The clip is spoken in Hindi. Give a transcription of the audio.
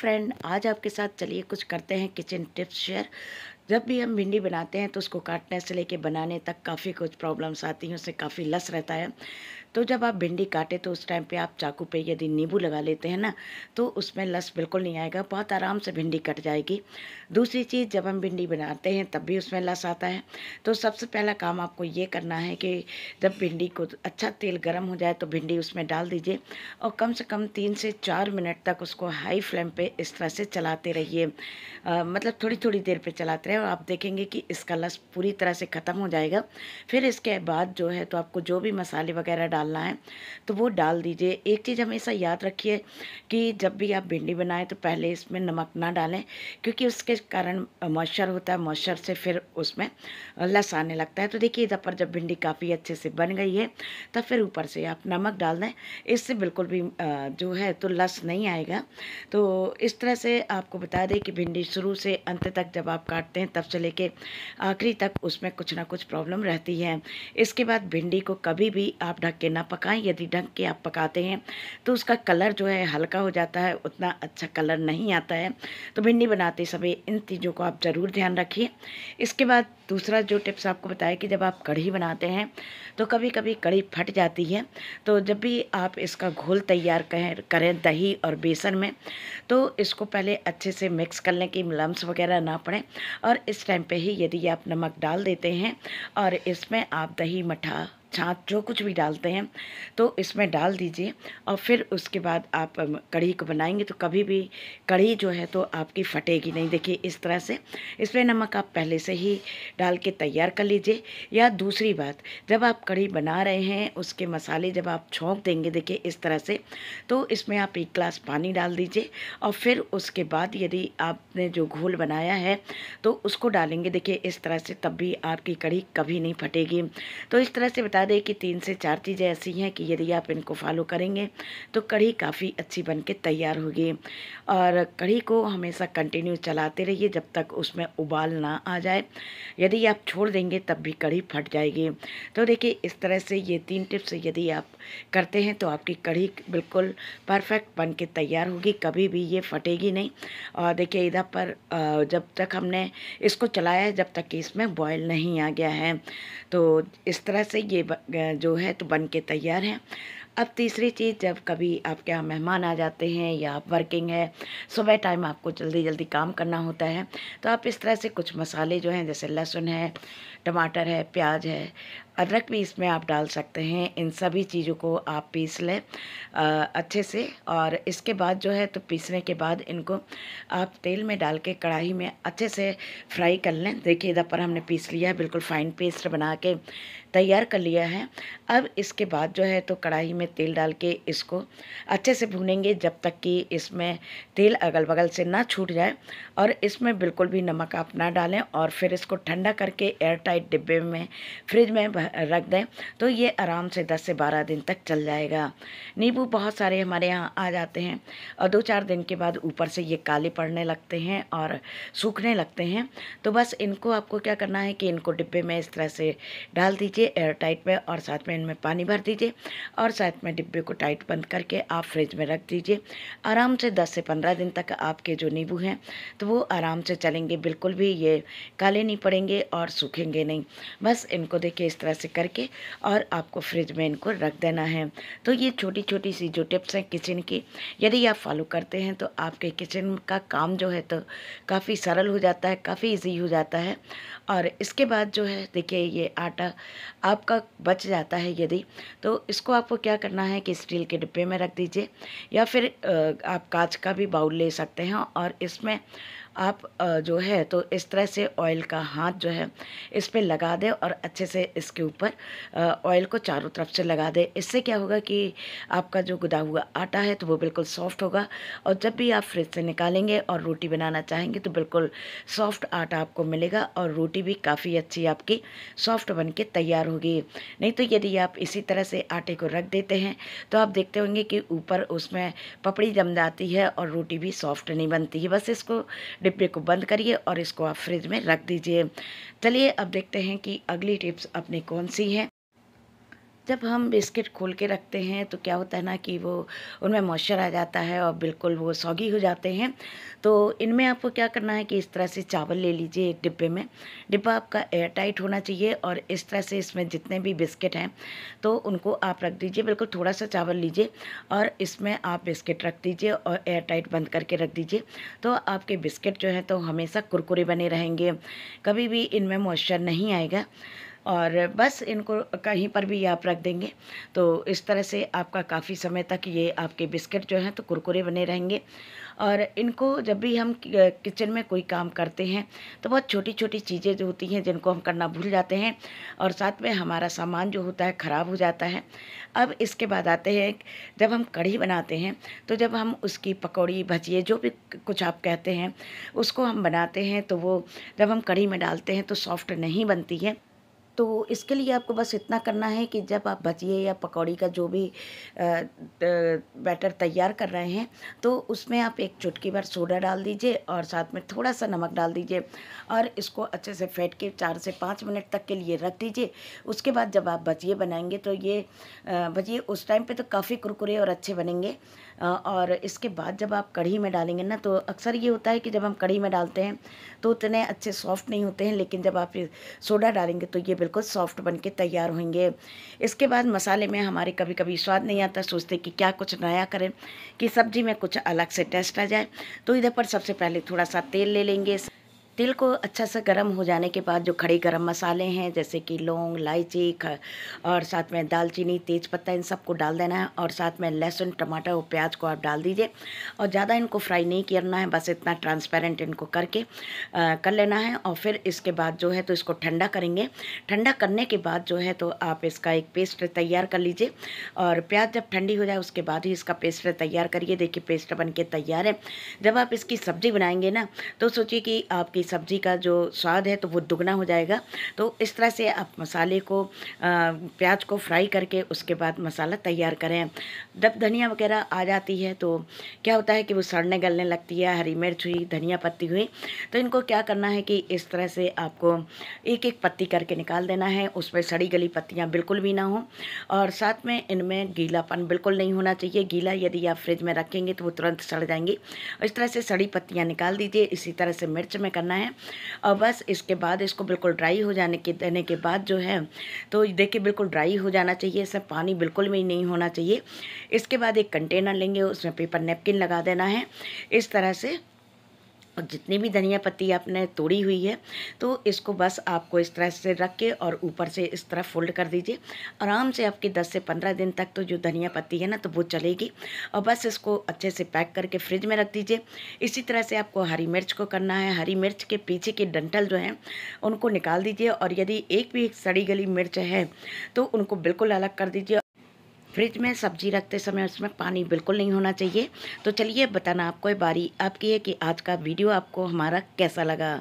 फ्रेंड आज आपके साथ चलिए कुछ करते हैं किचन टिप्स शेयर जब भी हम भिंडी बनाते हैं तो उसको काटने से लेके बनाने तक काफ़ी कुछ प्रॉब्लम्स आती हैं उससे काफ़ी लस रहता है तो जब आप भिंडी काटे तो उस टाइम पे आप चाकू पे यदि नींबू लगा लेते हैं ना तो उसमें लस बिल्कुल नहीं आएगा बहुत आराम से भिंडी कट जाएगी दूसरी चीज़ जब हम भिंडी बनाते हैं तब भी उसमें लस आता है तो सबसे पहला काम आपको ये करना है कि जब भिंडी को अच्छा तेल गर्म हो जाए तो भिंडी उसमें डाल दीजिए और कम से कम तीन से चार मिनट तक उसको हाई फ्लेम पर इस तरह से चलाते रहिए मतलब थोड़ी थोड़ी देर पर चलाते है और आप देखेंगे कि इसका लस पूरी तरह से ख़त्म हो जाएगा फिर इसके बाद जो है तो आपको जो भी मसाले वगैरह डालना है तो वो डाल दीजिए एक चीज़ हमेशा याद रखिए कि जब भी आप भिंडी बनाएं तो पहले इसमें नमक ना डालें क्योंकि उसके कारण मॉइस्चर होता है मॉइस्चर से फिर उसमें लस आने लगता है तो देखिए इधर पर जब भिंडी काफ़ी अच्छे से बन गई है तब तो फिर ऊपर से आप नमक डाल दें इससे बिल्कुल भी जो है तो लस नहीं आएगा तो इस तरह से आपको बता दें कि भिंडी शुरू से अंत तक जब आप काटते हैं हैं तब से लेके आखिरी तक उसमें कुछ ना कुछ प्रॉब्लम रहती है इसके बाद भिंडी को कभी भी आप ढक के ना पकाएं यदि ढक के आप पकाते हैं तो उसका कलर जो है हल्का हो जाता है उतना अच्छा कलर नहीं आता है तो भिंडी बनाते समय इन चीज़ों को आप ज़रूर ध्यान रखिए इसके बाद दूसरा जो टिप्स आपको बताया कि जब आप कढ़ी बनाते हैं तो कभी कभी कढ़ी फट जाती है तो जब भी आप इसका घोल तैयार करें करें दही और बेसन में तो इसको पहले अच्छे से मिक्स कर लें कि लम्स वगैरह ना पड़े और और इस टाइम पे ही यदि आप नमक डाल देते हैं और इसमें आप दही मठा छाँच जो कुछ भी डालते हैं तो इसमें डाल दीजिए और फिर उसके बाद आप कढ़ी को बनाएंगे तो कभी भी कढ़ी जो है तो आपकी फटेगी नहीं देखिए इस तरह से इसमें नमक आप पहले से ही डाल के तैयार कर लीजिए या दूसरी बात जब आप कढ़ी बना रहे हैं उसके मसाले जब आप छोंक देंगे देखिए इस तरह से तो इसमें आप एक ग्लास पानी डाल दीजिए और फिर उसके बाद यदि आपने जो घोल बनाया है तो उसको डालेंगे देखिए इस तरह से तब भी आपकी कढ़ी कभी नहीं फटेगी तो इस तरह से बता बता दें कि तीन से चार चीज़ें ऐसी हैं कि यदि आप इनको फॉलो करेंगे तो कढ़ी काफ़ी अच्छी बन तैयार होगी और कढ़ी को हमेशा कंटिन्यू चलाते रहिए जब तक उसमें उबाल ना आ जाए यदि आप छोड़ देंगे तब भी कढ़ी फट जाएगी तो देखिए इस तरह से ये तीन टिप्स यदि आप करते हैं तो आपकी कढ़ी बिल्कुल परफेक्ट बन के तैयार होगी कभी भी ये फटेगी नहीं और देखिए इधर पर जब तक हमने इसको चलाया है जब तक कि इसमें बॉयल नहीं आ गया है तो इस तरह से ये जो है तो बन के तैयार हैं अब तीसरी चीज़ जब कभी आपके यहाँ मेहमान आ जाते हैं या आप वर्किंग है सुबह टाइम आपको जल्दी जल्दी काम करना होता है तो आप इस तरह से कुछ मसाले जो हैं जैसे लहसुन है टमाटर है प्याज है अदरक भी इसमें आप डाल सकते हैं इन सभी चीज़ों को आप पीस लें अच्छे से और इसके बाद जो है तो पीसने के बाद इनको आप तेल में डाल के कढ़ाई में अच्छे से फ्राई कर लें देखिए इधर पर हमने पीस लिया है बिल्कुल फाइन पेस्ट बना के तैयार कर लिया है अब इसके बाद जो है तो कढ़ाई में तेल डाल के इसको अच्छे से भूनेंगे जब तक कि इसमें तेल अगल बगल से ना छूट जाए और इसमें बिल्कुल भी नमक आप ना डालें और फिर इसको ठंडा करके एयर टाइट साइड डिब्बे में फ्रिज में रख दें तो ये आराम से 10 से 12 दिन तक चल जाएगा नींबू बहुत सारे हमारे यहाँ आ जाते हैं और दो चार दिन के बाद ऊपर से ये काले पड़ने लगते हैं और सूखने लगते हैं तो बस इनको आपको क्या करना है कि इनको डिब्बे में इस तरह से डाल दीजिए एयर टाइट में और साथ में इनमें पानी भर दीजिए और साथ में डिब्बे को टाइट बंद करके आप फ्रिज में रख दीजिए आराम से दस से पंद्रह दिन तक आपके जो नींबू हैं तो वो आराम से चलेंगे बिल्कुल भी ये काले नहीं पड़ेंगे और सूखेंगे नहीं बस इनको देखिए इस तरह से करके और आपको फ्रिज में इनको रख देना है तो ये छोटी छोटी सी जो टिप्स हैं किचन की यदि आप फॉलो करते हैं तो आपके किचन का काम जो है तो काफ़ी सरल हो जाता है काफ़ी ईजी हो जाता है और इसके बाद जो है देखिए ये आटा आपका बच जाता है यदि तो इसको आपको क्या करना है कि स्टील के डिब्बे में रख दीजिए या फिर आप कांच का भी बाउल ले सकते हैं और इसमें आप जो है तो इस तरह से ऑयल का हाथ जो है इस पर लगा दें और अच्छे से इसके ऊपर ऑयल को चारों तरफ से लगा दें इससे क्या होगा कि आपका जो गुदा हुआ आटा है तो वो बिल्कुल सॉफ्ट होगा और जब भी आप फ्रिज से निकालेंगे और रोटी बनाना चाहेंगे तो बिल्कुल सॉफ्ट आटा आपको मिलेगा और रोटी भी काफ़ी अच्छी आपकी सॉफ्ट बन के तैयार होगी नहीं तो यदि आप इसी तरह से आटे को रख देते हैं तो आप देखते होंगे कि ऊपर उसमें पपड़ी जम जाती है और रोटी भी सॉफ्ट नहीं बनती है बस इसको डिब्बे को बंद करिए और इसको आप फ्रिज में रख दीजिए चलिए अब देखते हैं कि अगली टिप्स अपनी कौन सी है जब हम बिस्किट खोल के रखते हैं तो क्या होता है ना कि वो उनमें मॉइस्चर आ जाता है और बिल्कुल वो सौगी हो जाते हैं तो इनमें आपको क्या करना है कि इस तरह से चावल ले लीजिए एक डिब्बे में डिब्बा आपका एयर टाइट होना चाहिए और इस तरह से इसमें जितने भी बिस्किट हैं तो उनको आप रख दीजिए बिल्कुल थोड़ा सा चावल लीजिए और इसमें आप बिस्किट रख दीजिए और एयर टाइट बंद करके रख दीजिए तो आपके बिस्किट जो है तो हमेशा कुरकुरे बने रहेंगे कभी भी इनमें मॉइस्चर नहीं आएगा और बस इनको कहीं पर भी आप रख देंगे तो इस तरह से आपका काफ़ी समय तक ये आपके बिस्किट जो हैं तो कुरकुरे बने रहेंगे और इनको जब भी हम किचन में कोई काम करते हैं तो बहुत छोटी छोटी चीज़ें जो होती हैं जिनको हम करना भूल जाते हैं और साथ में हमारा सामान जो होता है ख़राब हो जाता है अब इसके बाद आते हैं जब हम कढ़ी बनाते हैं तो जब हम उसकी पकौड़ी भजिए जो भी कुछ आप कहते हैं उसको हम बनाते हैं तो वो जब हम कढ़ी में डालते हैं तो सॉफ्ट नहीं बनती है तो इसके लिए आपको बस इतना करना है कि जब आप भजिए या पकौड़ी का जो भी बैटर तैयार कर रहे हैं तो उसमें आप एक चुटकी भर सोडा डाल दीजिए और साथ में थोड़ा सा नमक डाल दीजिए और इसको अच्छे से फेंट के चार से पाँच मिनट तक के लिए रख दीजिए उसके बाद जब आप भजिए बनाएंगे तो ये भजिए उस टाइम पर तो काफ़ी कुरकुरे और अच्छे बनेंगे और इसके बाद जब आप कढ़ी में डालेंगे ना तो अक्सर ये होता है कि जब हम कढ़ी में डालते हैं तो उतने अच्छे सॉफ्ट नहीं होते हैं लेकिन जब आप सोडा डालेंगे तो ये बिल्कुल सॉफ्ट बन के तैयार होंगे इसके बाद मसाले में हमारे कभी कभी स्वाद नहीं आता सोचते कि क्या कुछ नया करें कि सब्जी में कुछ अलग से टेस्ट आ जाए तो इधर पर सबसे पहले थोड़ा सा तेल ले लेंगे तिल को अच्छा से गर्म हो जाने के बाद जो खड़े गर्म मसाले हैं जैसे कि लौंग इलायची और साथ में दालचीनी तेज़पत्ता इन सबको डाल देना है और साथ में लहसुन टमाटर और प्याज को आप डाल दीजिए और ज़्यादा इनको फ्राई नहीं करना है बस इतना ट्रांसपेरेंट इनको करके आ, कर लेना है और फिर इसके बाद जो है तो इसको ठंडा करेंगे ठंडा करने के बाद जो है तो आप इसका एक पेस्ट तैयार कर लीजिए और प्याज जब ठंडी हो जाए उसके बाद ही इसका पेस्ट तैयार करिए देखिए पेस्ट बन के तैयार है जब आप इसकी सब्ज़ी बनाएंगे ना तो सोचिए कि आपकी सब्ज़ी का जो स्वाद है तो वो दुगना हो जाएगा तो इस तरह से आप मसाले को प्याज को फ्राई करके उसके बाद मसाला तैयार करें जब धनिया वगैरह आ जाती है तो क्या होता है कि वो सड़ने गलने लगती है हरी मिर्च हुई धनिया पत्ती हुई तो इनको क्या करना है कि इस तरह से आपको एक एक पत्ती करके निकाल देना है उसमें सड़ी गली पत्तियाँ बिल्कुल भी ना हों और साथ में इनमें गीलापन बिल्कुल नहीं होना चाहिए गीला यदि आप फ्रिज में रखेंगे तो वो तुरंत सड़ जाएंगी इस तरह से सड़ी पत्तियाँ निकाल दीजिए इसी तरह से मिर्च में करना करना है और बस इसके बाद इसको बिल्कुल ड्राई हो जाने के देने के बाद जो है तो देखिए बिल्कुल ड्राई हो जाना चाहिए इसमें पानी बिल्कुल भी नहीं होना चाहिए इसके बाद एक कंटेनर लेंगे उसमें पेपर नेपकिन लगा देना है इस तरह से और जितनी भी धनिया पत्ती आपने तोड़ी हुई है तो इसको बस आपको इस तरह से रख के और ऊपर से इस तरह फोल्ड कर दीजिए आराम से आपकी 10 से 15 दिन तक तो जो धनिया पत्ती है ना तो वो चलेगी और बस इसको अच्छे से पैक करके फ्रिज में रख दीजिए इसी तरह से आपको हरी मिर्च को करना है हरी मिर्च के पीछे के डंटल जो हैं उनको निकाल दीजिए और यदि एक भी सड़ी गली मिर्च है तो उनको बिल्कुल अलग कर दीजिए फ्रिज में सब्जी रखते समय उसमें पानी बिल्कुल नहीं होना चाहिए तो चलिए बताना आपको बारी आपकी है कि आज का वीडियो आपको हमारा कैसा लगा